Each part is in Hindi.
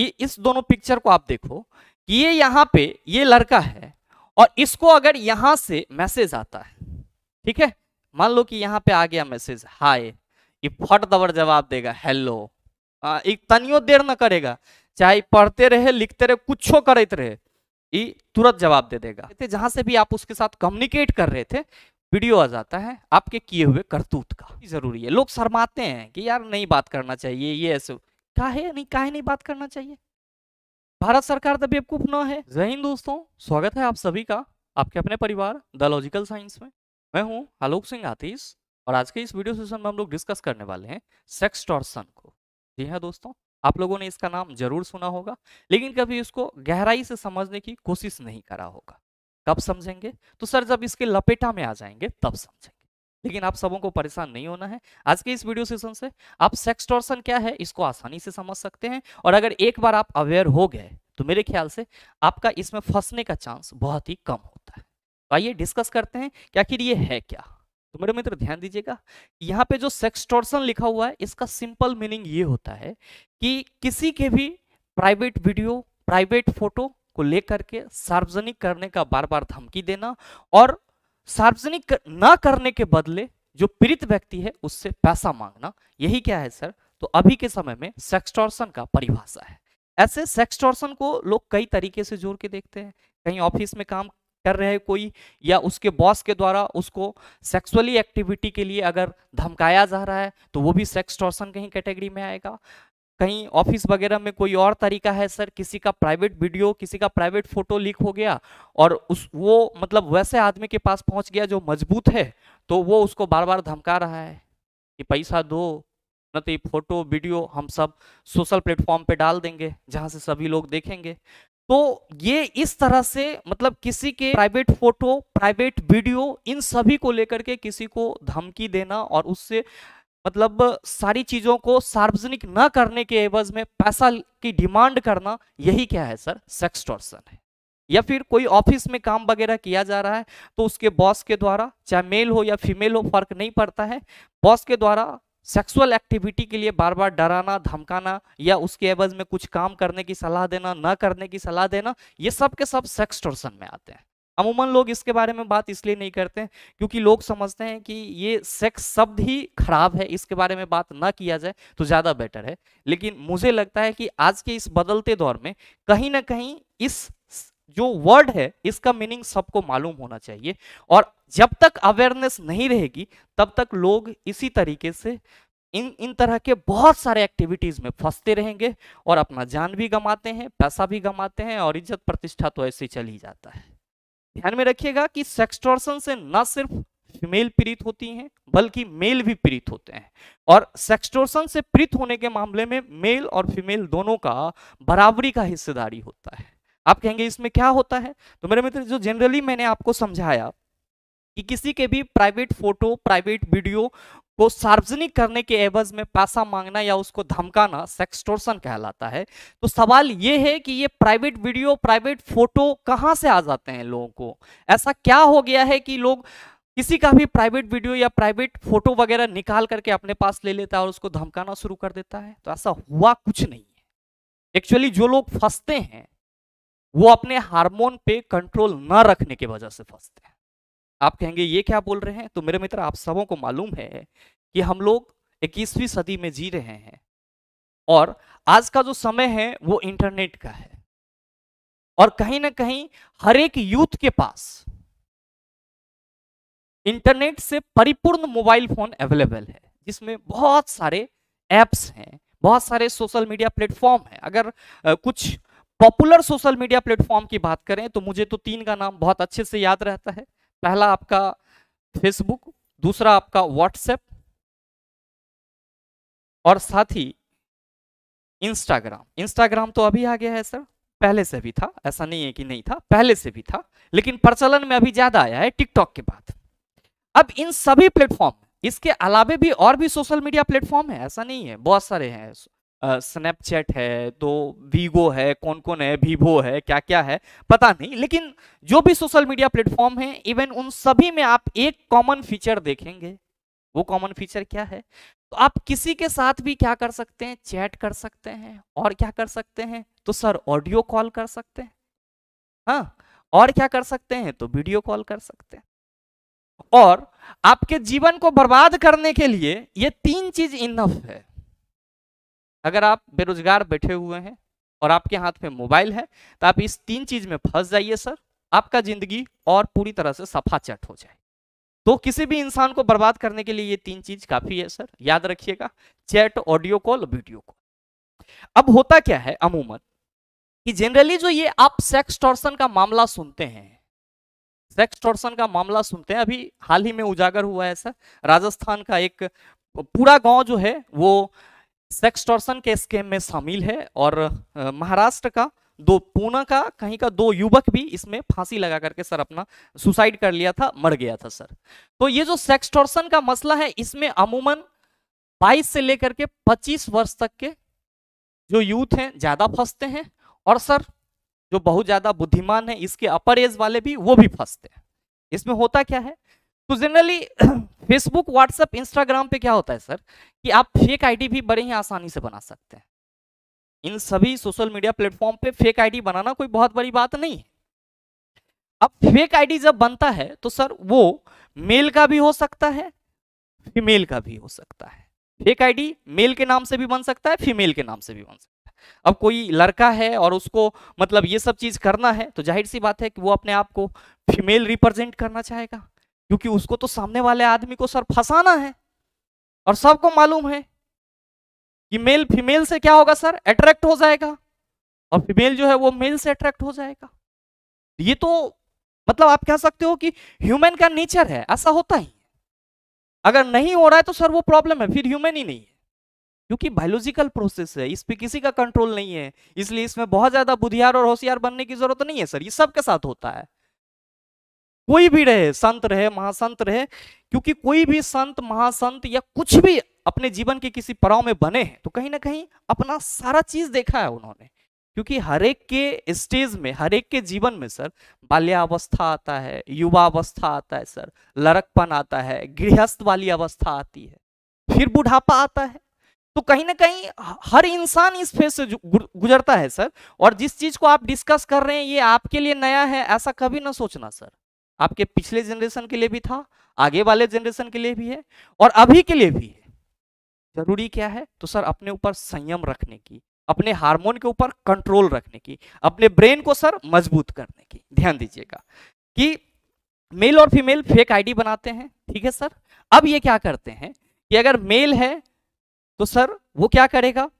ये इस दोनों पिक्चर को आप देखो कि ये यहाँ पे ये लड़का है और इसको अगर यहाँ से मैसेज आता है ठीक है मान लो कि यहाँ पे आ गया मैसेज हाय ये फट दबर जवाब देगा हेलो हाँ, एक तनियो देर ना करेगा चाहे पढ़ते रहे लिखते रहे कुछ करते रहे ये तुरंत जवाब दे देगा जहां से भी आप उसके साथ कम्युनिकेट कर रहे थे वीडियो आ जाता है आपके किए हुए करतूत का जरूरी है लोग शर्माते हैं कि यार नहीं बात करना चाहिए ये ऐसे है नहीं काहे नहीं बात करना चाहिए भारत सरकार तो बेवकूफ न है जय हिंद दोस्तों स्वागत है आप सभी का आपके अपने परिवार द लॉजिकल साइंस में मैं हूं आलोक सिंह आतीश और आज के इस वीडियो सेशन में हम लोग डिस्कस करने वाले हैं सेक्स टॉर्सन को जी हाँ दोस्तों आप लोगों ने इसका नाम जरूर सुना होगा लेकिन कभी इसको गहराई से समझने की कोशिश नहीं करा होगा कब समझेंगे तो सर जब इसके लपेटा में आ जाएंगे तब समझेंगे लेकिन आप सबों को परेशान नहीं होना है आज के इस वीडियो सेशन से आप सेक्स टॉर्सन क्या है इसको आसानी से समझ सकते हैं और अगर एक बार आप अवेयर हो गए तो मेरे ख्याल से आपका इसमें फंसने का चांस बहुत ही कम होता है तो आइए डिस्कस करते हैं कि आखिर ये है क्या तो मेरे मित्र ध्यान दीजिएगा यहाँ पे जो सेक्स टॉर्सन लिखा हुआ है इसका सिंपल मीनिंग ये होता है कि किसी के भी प्राइवेट वीडियो प्राइवेट फोटो को लेकर के सार्वजनिक करने का बार बार धमकी देना और सार्वजनिक न करने के बदले जो पीड़ित व्यक्ति है उससे पैसा मांगना यही क्या है सर तो अभी के समय में सेक्सटॉर्सन का परिभाषा है ऐसे सेक्सटॉर्सन को लोग कई तरीके से जोड़ के देखते हैं कहीं ऑफिस में काम कर रहे कोई या उसके बॉस के द्वारा उसको सेक्सुअली एक्टिविटी के लिए अगर धमकाया जा रहा है तो वो भी सेक्सटॉर्सन कहीं कैटेगरी में आएगा कहीं ऑफिस वगैरह में कोई और तरीका है सर किसी का प्राइवेट वीडियो किसी का प्राइवेट फोटो लीक हो गया और उस वो मतलब वैसे आदमी के पास पहुंच गया जो मजबूत है तो वो उसको बार बार धमका रहा है कि पैसा दो न तो ये फोटो वीडियो हम सब सोशल प्लेटफॉर्म पे डाल देंगे जहां से सभी लोग देखेंगे तो ये इस तरह से मतलब किसी के प्राइवेट फोटो प्राइवेट वीडियो इन सभी को लेकर के किसी को धमकी देना और उससे मतलब सारी चीजों को सार्वजनिक न करने के एवज में पैसा की डिमांड करना यही क्या है सर टॉर्सन है या फिर कोई ऑफिस में काम वगैरह किया जा रहा है तो उसके बॉस के द्वारा चाहे मेल हो या फीमेल हो फर्क नहीं पड़ता है बॉस के द्वारा सेक्सुअल एक्टिविटी के लिए बार बार डराना धमकाना या उसके एवज में कुछ काम करने की सलाह देना ना करने की सलाह देना ये सब के सब टोर्सन में आते हैं अमूमन लोग इसके बारे में बात इसलिए नहीं करते क्योंकि लोग समझते हैं कि ये सेक्स शब्द ही खराब है इसके बारे में बात ना किया जाए तो ज़्यादा बेटर है लेकिन मुझे लगता है कि आज के इस बदलते दौर में कहीं ना कहीं इस जो वर्ड है इसका मीनिंग सबको मालूम होना चाहिए और जब तक अवेयरनेस नहीं रहेगी तब तक लोग इसी तरीके से इन इन तरह के बहुत सारे एक्टिविटीज़ में फंसते रहेंगे और अपना जान भी गमाते हैं पैसा भी गमाते हैं और इज्जत प्रतिष्ठा तो ऐसे चल ही जाता है ध्यान में रखिएगा कि सेक्सटॉर्सन से न सिर्फ फीमेल पीड़ित होती हैं बल्कि मेल भी पीड़ित होते हैं और सेक्सटोर्सन से पीड़ित होने के मामले में मेल और फीमेल दोनों का बराबरी का हिस्सेदारी होता है आप कहेंगे इसमें क्या होता है तो मेरे मित्र जो जनरली मैंने आपको समझाया कि किसी के भी प्राइवेट फोटो प्राइवेट वीडियो को सार्वजनिक करने के एवज में पैसा मांगना या उसको धमकाना सेक्सटोर्सन कहलाता है तो सवाल ये है कि ये प्राइवेट वीडियो प्राइवेट फोटो कहाँ से आ जाते हैं लोगों को ऐसा क्या हो गया है कि लोग किसी का भी प्राइवेट वीडियो या प्राइवेट फोटो वगैरह निकाल करके अपने पास ले लेता है और उसको धमकाना शुरू कर देता है तो ऐसा हुआ कुछ नहीं है एक्चुअली जो लोग फंसते हैं वो अपने हार्मोन पे कंट्रोल ना रखने की वजह से फंसते हैं आप कहेंगे ये क्या बोल रहे हैं तो मेरे मित्र आप सबों को मालूम है कि हम लोग इक्कीसवीं सदी में जी रहे हैं और आज का जो समय है वो इंटरनेट का है और कहीं ना कहीं हर एक यूथ के पास इंटरनेट से परिपूर्ण मोबाइल फोन अवेलेबल है जिसमें बहुत सारे ऐप्स हैं बहुत सारे सोशल मीडिया प्लेटफॉर्म हैं अगर कुछ पॉपुलर सोशल मीडिया प्लेटफॉर्म की बात करें तो मुझे तो तीन का नाम बहुत अच्छे से याद रहता है पहला आपका फेसबुक दूसरा आपका व्हाट्सएप और साथ ही इंस्टाग्राम इंस्टाग्राम तो अभी आ गया है सर पहले से भी था ऐसा नहीं है कि नहीं था पहले से भी था लेकिन प्रचलन में अभी ज्यादा आया है टिकटॉक के बाद अब इन सभी प्लेटफॉर्म इसके अलावे भी और भी सोशल मीडिया प्लेटफॉर्म है ऐसा नहीं है बहुत सारे हैं स्नैपचैट है तो वीगो है कौन कौन है वीवो है क्या क्या है पता नहीं लेकिन जो भी सोशल मीडिया प्लेटफॉर्म है इवन उन सभी में आप एक कॉमन फीचर देखेंगे वो कॉमन फीचर क्या है तो आप किसी के साथ भी क्या कर सकते हैं चैट कर सकते हैं और क्या कर सकते हैं तो सर ऑडियो कॉल कर सकते हैं हाँ और क्या कर सकते हैं तो वीडियो कॉल कर सकते हैं और आपके जीवन को बर्बाद करने के लिए ये तीन चीज इनफ है अगर आप बेरोजगार बैठे हुए हैं और आपके हाथ में मोबाइल है तो आप इस तीन चीज में फंस जाइए सर आपका जिंदगी और पूरी तरह से सफा चट हो जाए तो किसी भी इंसान को बर्बाद करने के लिए ये तीन चीज काफी है सर याद रखिएगा chat audio call video call अब होता क्या है अमूमन कि जनरली जो ये आप सेक्स टॉर्सन का मामला सुनते हैं सेक्स टॉर्सन का मामला सुनते हैं अभी हाल ही में उजागर हुआ है सर राजस्थान का एक पूरा गांव जो है वो सेक्सटॉर्सन के स्केम में शामिल है और महाराष्ट्र का दो पूना का कहीं का दो युवक भी इसमें फांसी लगा करके सर अपना सुसाइड कर लिया था मर गया था सर तो ये जो सेक्सटॉर्सन का मसला है इसमें अमूमन 22 से लेकर के 25 वर्ष तक के जो यूथ हैं ज्यादा फंसते हैं और सर जो बहुत ज्यादा बुद्धिमान है इसके अपर एज वाले भी वो भी फंसते हैं इसमें होता क्या है तो जनरली फेसबुक व्हाट्सएप इंस्टाग्राम पे क्या होता है सर कि आप फेक आईडी भी बड़े ही आसानी से बना सकते हैं इन सभी सोशल मीडिया प्लेटफॉर्म पे फेक आईडी बनाना कोई बहुत बड़ी बात नहीं है अब फेक आईडी जब बनता है तो सर वो मेल का भी हो सकता है फीमेल का भी हो सकता है फेक आईडी मेल के नाम से भी बन सकता है फीमेल के नाम से भी बन सकता है अब कोई लड़का है और उसको मतलब ये सब चीज करना है तो जाहिर सी बात है कि वो अपने आप को फीमेल रिप्रेजेंट करना चाहेगा क्योंकि उसको तो सामने वाले आदमी को सर फंसाना है और सबको मालूम है कि मेल फीमेल से क्या होगा सर अट्रैक्ट हो जाएगा और फीमेल जो है वो मेल से अट्रैक्ट हो जाएगा ये तो मतलब आप कह सकते हो कि ह्यूमन का नेचर है ऐसा होता ही अगर नहीं हो रहा है तो सर वो प्रॉब्लम है फिर ह्यूमन ही नहीं है क्योंकि बायोलॉजिकल प्रोसेस है इस पर किसी का कंट्रोल नहीं है इसलिए इसमें बहुत ज्यादा बुधियार और होशियार बनने की जरूरत नहीं है सर ये सबके साथ होता है कोई भी रहे संत रहे महासंत रहे क्योंकि कोई भी संत महासंत या कुछ भी अपने जीवन के किसी पड़ाव में बने हैं तो कहीं ना कहीं अपना सारा चीज देखा है उन्होंने क्योंकि हरेक के स्टेज में हरेक के जीवन में सर बाल्यावस्था आता है युवा अवस्था आता है सर लड़कपन आता है गृहस्थ वाली अवस्था आती है फिर बुढ़ापा आता है तो कहीं ना कहीं हर इंसान इस फेज से गुजरता है सर और जिस चीज को आप डिस्कस कर रहे हैं ये आपके लिए नया है ऐसा कभी ना सोचना सर आपके पिछले जनरेशन के लिए भी था आगे वाले जनरेशन के लिए भी है और अभी के लिए भी है जरूरी क्या है तो सर अपने ऊपर संयम रखने की अपने हार्मोन के ऊपर कंट्रोल रखने की अपने ब्रेन को सर मजबूत करने की ध्यान दीजिएगा कि मेल और फीमेल फेक आईडी बनाते हैं ठीक है सर अब ये क्या करते हैं कि अगर मेल है तो सर वो क्या करेगा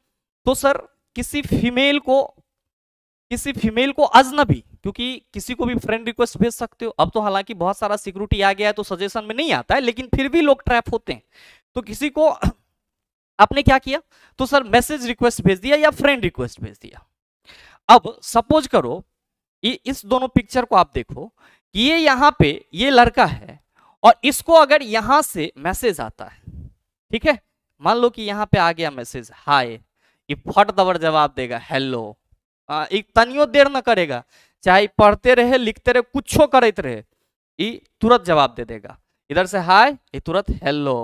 तो सर किसी फीमेल को किसी फीमेल को अजनबी क्योंकि किसी को भी फ्रेंड रिक्वेस्ट भेज सकते हो अब तो हालांकि बहुत सारा सिक्योरिटी आ गया है तो सजेशन में नहीं आता है लेकिन फिर भी लोग ट्रैप होते हैं तो किसी को आपने क्या किया तो सर मैसेज रिक्वेस्ट भेज दिया या फ्रेंड रिक्वेस्ट भेज दिया अब सपोज करो इस दोनों पिक्चर को आप देखो कि ये यहाँ पे ये लड़का है और इसको अगर यहां से मैसेज आता है ठीक है मान लो कि यहाँ पे आ गया मैसेज हाय ये फट दबर जवाब देगा हेलो तनियो देर न करेगा चाहे पढ़ते रहे लिखते रहे कुछो करते रहे तुरंत जवाब दे देगा इधर से हाय ये तुरंत हेलो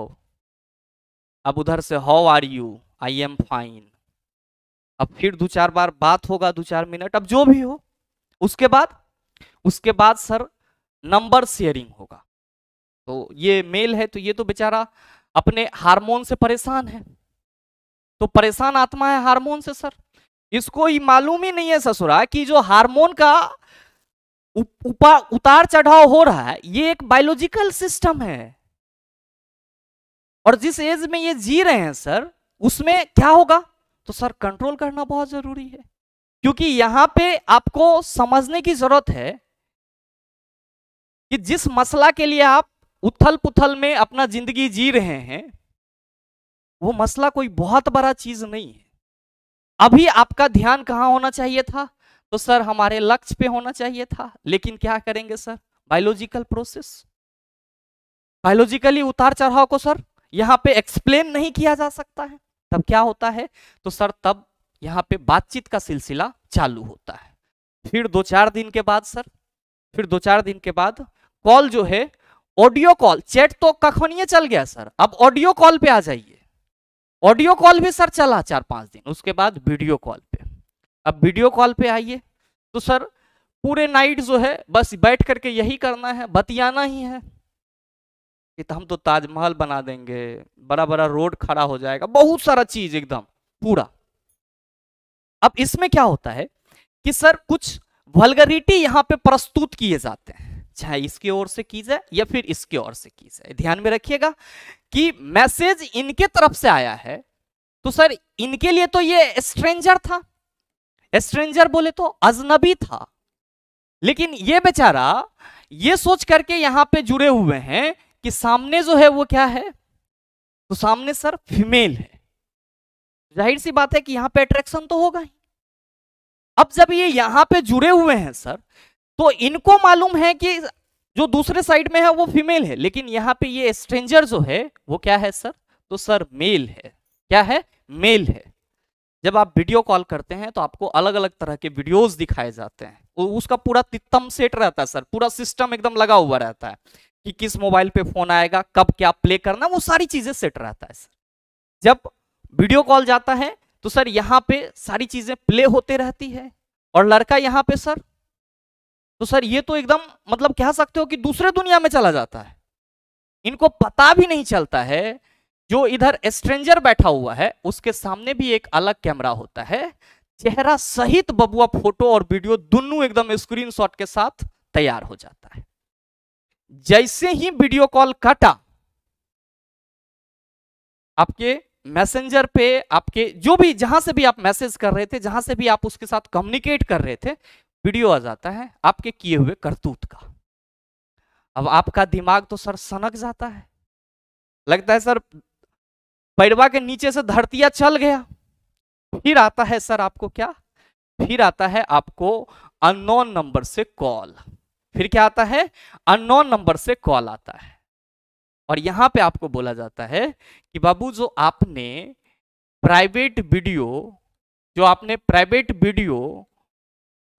अब उधर से how are you I am fine अब फिर दो चार बार बात होगा दो चार मिनट अब जो भी हो उसके बाद उसके बाद सर नंबर शेयरिंग होगा तो ये मेल है तो ये तो बेचारा अपने हार्मोन से परेशान है तो परेशान आत्मा है हार्मोन से सर इसको ही मालूम ही नहीं है ससुरा कि जो हार्मोन का उपा उतार चढ़ाव हो रहा है ये एक बायोलॉजिकल सिस्टम है और जिस एज में ये जी रहे हैं सर उसमें क्या होगा तो सर कंट्रोल करना बहुत जरूरी है क्योंकि यहां पे आपको समझने की जरूरत है कि जिस मसला के लिए आप उथल पुथल में अपना जिंदगी जी रहे हैं वो मसला कोई बहुत बड़ा चीज नहीं है अभी आपका ध्यान कहाँ होना चाहिए था तो सर हमारे लक्ष्य पे होना चाहिए था लेकिन क्या करेंगे सर बायोलॉजिकल प्रोसेस बायोलॉजिकली उतार चढ़ाव को सर यहाँ पे एक्सप्लेन नहीं किया जा सकता है तब क्या होता है तो सर तब यहाँ पे बातचीत का सिलसिला चालू होता है फिर दो चार दिन के बाद सर फिर दो चार दिन के बाद कॉल जो है ऑडियो कॉल चैट तो कखनिए चल गया सर अब ऑडियो कॉल पे आ जाइए ऑडियो कॉल में सर चला चार पांच दिन उसके बाद वीडियो कॉल पे अब वीडियो कॉल पे आइए तो सर पूरे नाइट जो है बस बैठ करके यही करना है बतियाना ही है कि तो हम तो ताजमहल बना देंगे बड़ा बड़ा रोड खड़ा हो जाएगा बहुत सारा चीज एकदम पूरा अब इसमें क्या होता है कि सर कुछ वलगरिटी यहाँ पे प्रस्तुत किए जाते हैं चाहे इसकी ओर से की जाए या फिर इसकी ओर से की जाए ध्यान में रखिएगा कि मैसेज इनके तरफ से आया है तो सर इनके लिए तो ये स्ट्रेंजर था स्ट्रेंजर बोले तो अजनबी था लेकिन ये बेचारा ये सोच करके यहां पे जुड़े हुए हैं कि सामने जो है वो क्या है तो सामने सर फीमेल है जाहिर सी बात है कि यहां पे अट्रैक्शन तो होगा ही अब जब ये यहां पे जुड़े हुए हैं सर तो इनको मालूम है कि जो दूसरे साइड में है वो फीमेल है लेकिन यहाँ पे ये स्ट्रेंजर जो है वो क्या है सर तो सर मेल है क्या है मेल है जब आप वीडियो कॉल करते हैं तो आपको अलग अलग तरह के वीडियोस दिखाए जाते हैं उसका पूरा तितम सेट रहता है सर पूरा सिस्टम एकदम लगा हुआ रहता है कि किस मोबाइल पे फोन आएगा कब क्या प्ले करना वो सारी चीजें सेट रहता है सर जब वीडियो कॉल जाता है तो सर यहाँ पे सारी चीजें प्ले होते रहती है और लड़का यहाँ पे सर तो सर ये तो एकदम मतलब कह सकते हो कि दूसरे दुनिया में चला जाता है इनको पता भी नहीं चलता है जो इधर स्ट्रेंजर बैठा हुआ है उसके सामने भी एक अलग कैमरा होता है चेहरा सहित बबुआ फोटो और वीडियो दोनों एकदम शॉट के साथ तैयार हो जाता है जैसे ही वीडियो कॉल काटा आपके मैसेंजर पे आपके जो भी जहां से भी आप मैसेज कर रहे थे जहां से भी आप उसके साथ कम्युनिकेट कर रहे थे वीडियो आ जाता है आपके किए हुए करतूत का अब आपका दिमाग तो सर सनक जाता है लगता है सर पैरवा के नीचे से धरतिया चल गया फिर आता है सर आपको क्या फिर आता है आपको अननोन नंबर से कॉल फिर क्या आता है अननोन नंबर से कॉल आता है और यहां पे आपको बोला जाता है कि बाबू जो आपने प्राइवेट वीडियो जो आपने प्राइवेट वीडियो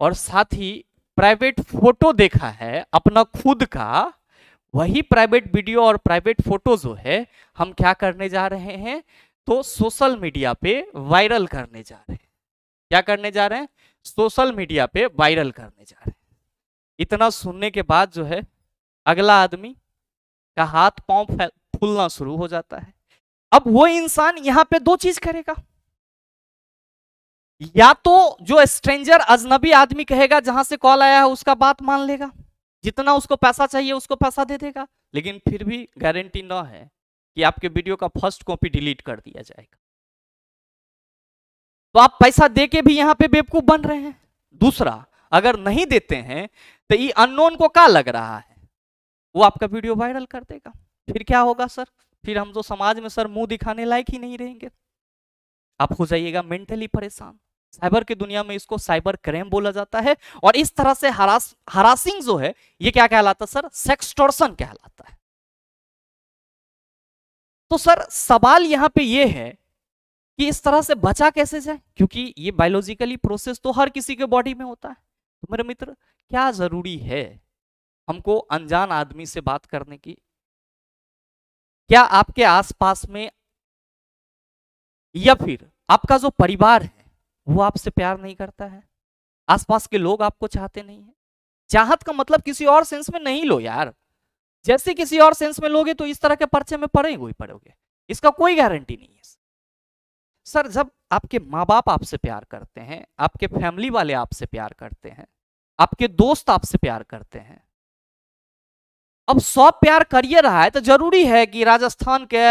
और साथ ही प्राइवेट फोटो देखा है अपना खुद का वही प्राइवेट वीडियो और प्राइवेट फोटो जो है हम क्या करने जा रहे हैं तो सोशल मीडिया पे वायरल करने जा रहे हैं क्या करने जा रहे हैं सोशल मीडिया पे वायरल करने जा रहे हैं इतना सुनने के बाद जो है अगला आदमी का हाथ पांव फूलना शुरू हो जाता है अब वो इंसान यहाँ पे दो चीज करेगा या तो जो स्ट्रेंजर अजनबी आदमी कहेगा जहां से कॉल आया है उसका बात मान लेगा जितना उसको पैसा चाहिए उसको पैसा दे देगा लेकिन फिर भी गारंटी ना है कि आपके वीडियो का फर्स्ट कॉपी डिलीट कर दिया जाएगा तो आप पैसा दे के भी यहाँ पे बेवकूफ बन रहे हैं दूसरा अगर नहीं देते हैं तो ये अननोन को क्या लग रहा है वो आपका वीडियो वायरल कर देगा फिर क्या होगा सर फिर हम तो समाज में सर मुंह दिखाने लायक ही नहीं रहेंगे आप हो जाइएगा मेंटली परेशान साइबर की दुनिया में इसको साइबर क्राइम बोला जाता है और इस तरह से हरास हरासिंग जो है ये क्या कहलाता है सर सेक्सटोर्सन कहलाता है तो सर सवाल यहाँ पे ये है कि इस तरह से बचा कैसे जाए क्योंकि ये बायोलॉजिकली प्रोसेस तो हर किसी के बॉडी में होता है तो मेरे मित्र क्या जरूरी है हमको अनजान आदमी से बात करने की क्या आपके आसपास में या फिर आपका जो परिवार है वो आपसे प्यार नहीं करता है आसपास के लोग आपको चाहते नहीं है चाहत का मतलब किसी और सेंस में नहीं लो यार जैसे किसी और सेंस में लोगे तो इस तरह के पर्चे में पड़ेंगे ही पड़ोगे इसका कोई गारंटी नहीं है सर जब आपके माँ बाप आपसे प्यार करते हैं आपके फैमिली वाले आपसे प्यार करते हैं आपके दोस्त आपसे प्यार करते हैं अब सौ प्यार करिए रहा है तो जरूरी है कि राजस्थान के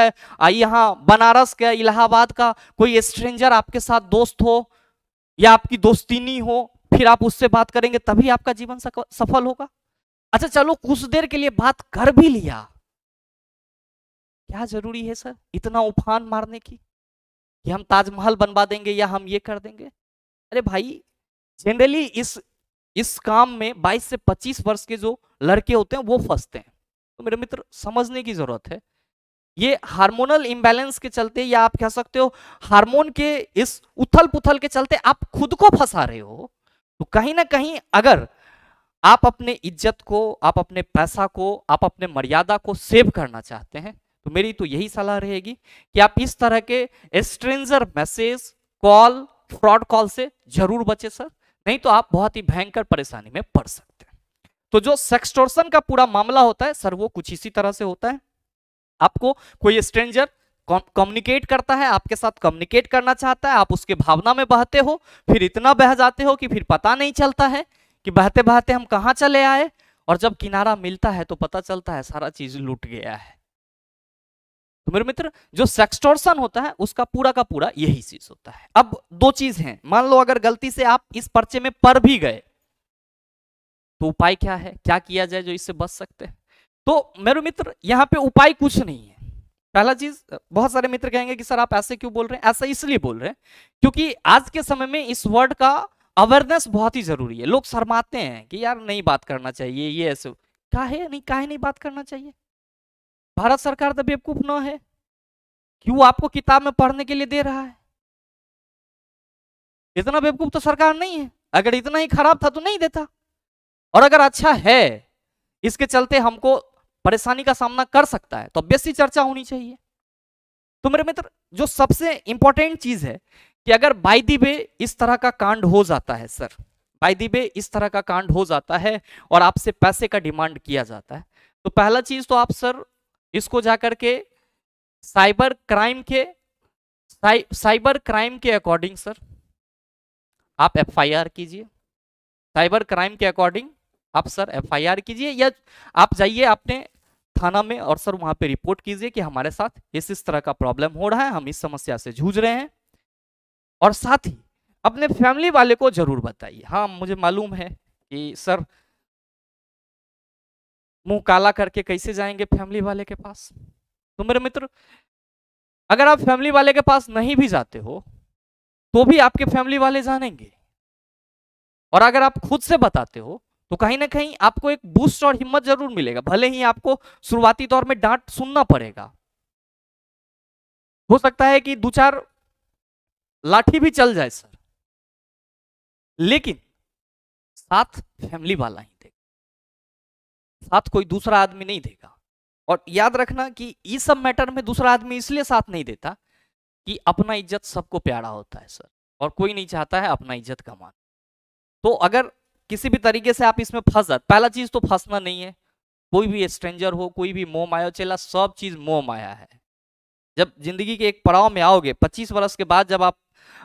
यहाँ बनारस के इलाहाबाद का कोई स्ट्रेंजर आपके साथ दोस्त हो या आपकी दोस्ती नहीं हो फिर आप उससे बात करेंगे तभी आपका जीवन सफल होगा अच्छा चलो कुछ देर के लिए बात कर भी लिया क्या जरूरी है सर इतना उफान मारने की कि हम ताजमहल बनवा देंगे या हम ये कर देंगे अरे भाई जनरली इस इस काम में 22 से 25 वर्ष के जो लड़के होते हैं वो फंसते हैं तो मेरे मित्र समझने की जरूरत है ये हार्मोनल इम्बैलेंस के चलते या आप कह सकते हो हार्मोन के इस उथल पुथल के चलते आप खुद को फंसा रहे हो तो कहीं ना कहीं अगर आप अपने इज्जत को आप अपने पैसा को आप अपने मर्यादा को सेव करना चाहते हैं तो मेरी तो यही सलाह रहेगी कि आप इस तरह के stranger message call fraud call से जरूर बचे सर नहीं तो आप बहुत ही भयंकर परेशानी में पड़ सकते हैं तो जो सेक्सटोर्सन का पूरा मामला होता है सर वो कुछ इसी तरह से होता है आपको कोई स्ट्रेंजर कम्युनिकेट करता है आपके साथ कम्युनिकेट करना चाहता है आप उसके भावना में बहते हो फिर इतना बह जाते हो कि फिर पता नहीं चलता है कि बहते बहते हम कहाँ चले आए और जब किनारा मिलता है तो पता चलता है सारा चीज लूट गया है तो मेरे मित्र जो सेक्सटोर्सन होता है उसका पूरा का पूरा यही चीज होता है अब दो चीज है मान लो अगर गलती से आप इस पर्चे में पढ़ भी गए तो उपाय क्या है क्या किया जाए जो इससे बच सकते हैं तो मेरे मित्र यहाँ पे उपाय कुछ नहीं है पहला चीज बहुत सारे मित्र कहेंगे कि सर आप ऐसे क्यों बोल रहे हैं ऐसा इसलिए बोल रहे हैं क्योंकि आज के समय में इस वर्ड का अवेयरनेस बहुत ही जरूरी है लोग शर्माते हैं कि यार नहीं बात करना चाहिए ये ऐसे काहे नहीं काहे नहीं बात करना चाहिए भारत सरकार तो बेवकूफ न है कि वो आपको किताब में पढ़ने के लिए दे रहा है इतना बेवकूफ तो सरकार नहीं है अगर इतना ही खराब था तो नहीं देता और अगर अच्छा है इसके चलते हमको परेशानी का सामना कर सकता है तो ऑब्वियसली चर्चा होनी चाहिए तो मेरे मित्र जो सबसे इंपॉर्टेंट चीज है कि अगर बाई दी वे इस तरह का कांड हो जाता है सर बाई दी वे इस तरह का कांड हो जाता है और आपसे पैसे का डिमांड किया जाता है तो पहला चीज तो आप सर इसको जाकर के साइबर क्राइम के साइ, साइबर क्राइम के अकॉर्डिंग सर आप एफआईआर कीजिए साइबर क्राइम के अकॉर्डिंग आप सर एफआईआर कीजिए या आप जाइए आपने थाना में और सर वहां पे रिपोर्ट कीजिए कि हमारे साथ इस इस तरह का प्रॉब्लम हो रहा है हम इस समस्या से जूझ रहे हैं और साथ ही अपने फैमिली वाले को जरूर बताइए हाँ मुझे मालूम है कि सर मुंह काला करके कैसे जाएंगे फैमिली वाले के पास तो मेरे मित्र अगर आप फैमिली वाले के पास नहीं भी जाते हो तो भी आपके फैमिली वाले जानेंगे और अगर आप खुद से बताते हो तो कहीं ना कहीं आपको एक बूस्ट और हिम्मत जरूर मिलेगा भले ही आपको शुरुआती दौर में डांट सुनना पड़ेगा हो सकता है कि दो चार लाठी भी चल जाए सर लेकिन साथ फैमिली वाला ही देगा साथ कोई दूसरा आदमी नहीं देगा और याद रखना कि ये सब मैटर में दूसरा आदमी इसलिए साथ नहीं देता कि अपना इज्जत सबको प्यारा होता है सर और कोई नहीं चाहता है अपना इज्जत कमाना तो अगर किसी भी तरीके से आप इसमें फंस जाते पहला चीज तो फंसना नहीं है कोई भी स्ट्रेंजर हो कोई भी मोह माया चेला सब चीज मोह माया है जब जिंदगी के एक पड़ाव में आओगे 25 वर्ष के बाद जब आप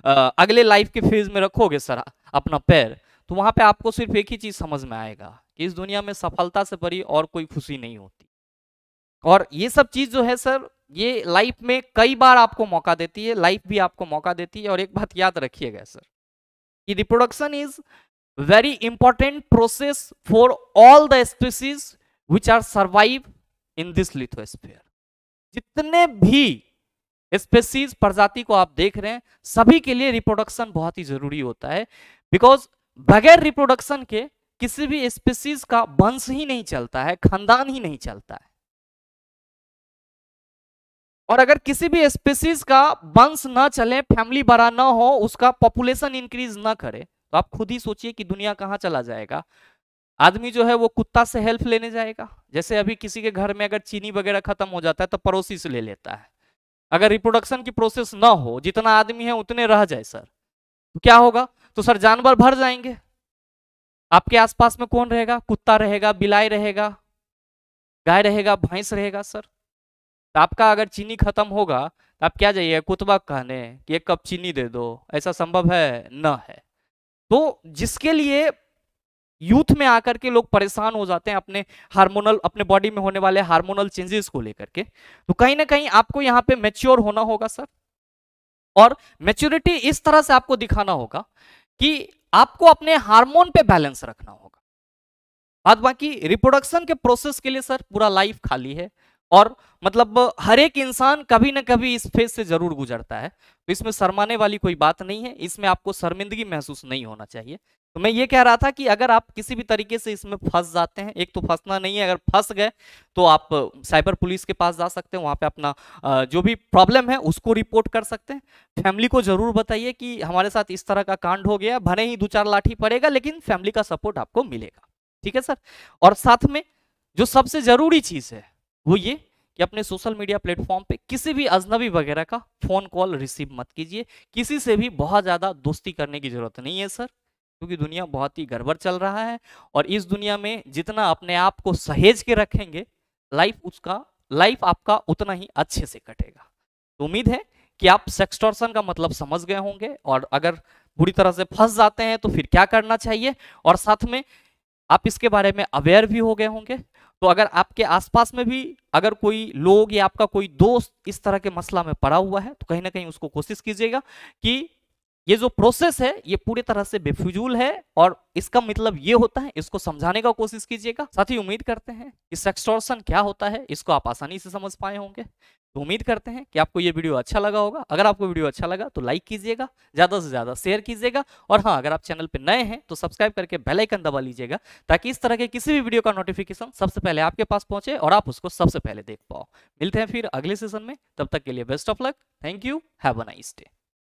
आ, अगले लाइफ के फेज में रखोगे सर अपना पैर तो वहां पे आपको सिर्फ एक ही चीज समझ में आएगा कि इस दुनिया में सफलता से बड़ी और कोई खुशी नहीं होती और ये सब चीज जो है सर ये लाइफ में कई बार आपको मौका देती है लाइफ भी आपको मौका देती है और एक बात याद रखिएगा सर कि reproduction is very important process for all the species which are survive in this lithosphere जितने भी स्पेसीज प्रजाति को आप देख रहे हैं सभी के लिए रिप्रोडक्शन बहुत ही जरूरी होता है बिकॉज बगैर रिप्रोडक्शन के किसी भी स्पेसीज का वंश ही नहीं चलता है खानदान ही नहीं चलता है और अगर किसी भी स्पेसीज का वंश ना चले फैमिली बड़ा ना हो उसका पॉपुलेशन इंक्रीज ना करे तो आप खुद ही सोचिए कि दुनिया कहाँ चला जाएगा आदमी जो है वो कुत्ता से हेल्प लेने जाएगा जैसे अभी किसी के घर में अगर चीनी वगैरह खत्म हो जाता है तो पड़ोसी से ले लेता है अगर रिप्रोडक्शन की प्रोसेस ना हो जितना आदमी है उतने रह जाए सर तो क्या होगा तो सर जानवर भर जाएंगे आपके आसपास में कौन रहेगा कुत्ता रहेगा बिलाई रहेगा गाय रहेगा भैंस रहेगा सर तो आपका अगर चीनी खत्म होगा तो आप क्या जाइए कुतबा कहने कि एक कप चीनी दे दो ऐसा संभव है न है तो जिसके लिए यूथ में आकर के लोग परेशान हो जाते हैं अपने हार्मोनल अपने बॉडी में होने वाले हार्मोनल चेंजेस को लेकर के तो कहीं ना कहीं आपको यहाँ पे मेच्योर होना होगा सर और मेच्योरिटी इस तरह से आपको दिखाना होगा कि आपको अपने हार्मोन पे बैलेंस रखना होगा बाद बाकी रिप्रोडक्शन के प्रोसेस के लिए सर पूरा लाइफ खाली है और मतलब हर एक इंसान कभी ना कभी इस फेज से जरूर गुजरता है तो इसमें शर्माने वाली कोई बात नहीं है इसमें आपको शर्मिंदगी महसूस नहीं होना चाहिए तो मैं ये कह रहा था कि अगर आप किसी भी तरीके से इसमें फंस जाते हैं एक तो फंसना नहीं है अगर फंस गए तो आप साइबर पुलिस के पास जा सकते हैं वहाँ पे अपना जो भी प्रॉब्लम है उसको रिपोर्ट कर सकते हैं फैमिली को जरूर बताइए कि हमारे साथ इस तरह का कांड हो गया भले ही दो चार लाठी पड़ेगा लेकिन फैमिली का सपोर्ट आपको मिलेगा ठीक है सर और साथ में जो सबसे जरूरी चीज़ है वो ये कि अपने सोशल मीडिया प्लेटफॉर्म पे किसी भी अजनबी वगैरह का फ़ोन कॉल रिसीव मत कीजिए किसी से भी बहुत ज़्यादा दोस्ती करने की ज़रूरत नहीं है सर क्योंकि दुनिया बहुत ही गड़बड़ चल रहा है और इस दुनिया में जितना अपने आप को सहेज के रखेंगे लाइफ उसका लाइफ आपका उतना ही अच्छे से कटेगा तो उम्मीद है कि आप सेक्सटॉर्सन का मतलब समझ गए होंगे और अगर बुरी तरह से फंस जाते हैं तो फिर क्या करना चाहिए और साथ में आप इसके बारे में अवेयर भी हो गए होंगे तो अगर आपके आसपास में भी अगर कोई लोग या आपका कोई दोस्त इस तरह के मसला में पड़ा हुआ है तो कहीं ना कहीं उसको कोशिश कीजिएगा कि ये जो प्रोसेस है ये पूरी तरह से बेफिजूल है और इसका मतलब ये होता है इसको समझाने का कोशिश कीजिएगा साथ ही उम्मीद करते हैं कि सेक्सटॉर्सन क्या होता है इसको आप आसानी से समझ पाए होंगे तो उम्मीद करते हैं कि आपको ये वीडियो अच्छा लगा होगा अगर आपको वीडियो अच्छा लगा तो लाइक कीजिएगा ज़्यादा से ज़्यादा शेयर कीजिएगा और हाँ अगर आप चैनल पर नए हैं तो सब्सक्राइब करके बेल आइकन दबा लीजिएगा ताकि इस तरह के किसी भी वीडियो का नोटिफिकेशन सबसे पहले आपके पास पहुंचे और आप उसको सबसे पहले देख पाओ मिलते हैं फिर अगले सेशन में तब तक के लिए best of luck thank you have a nice day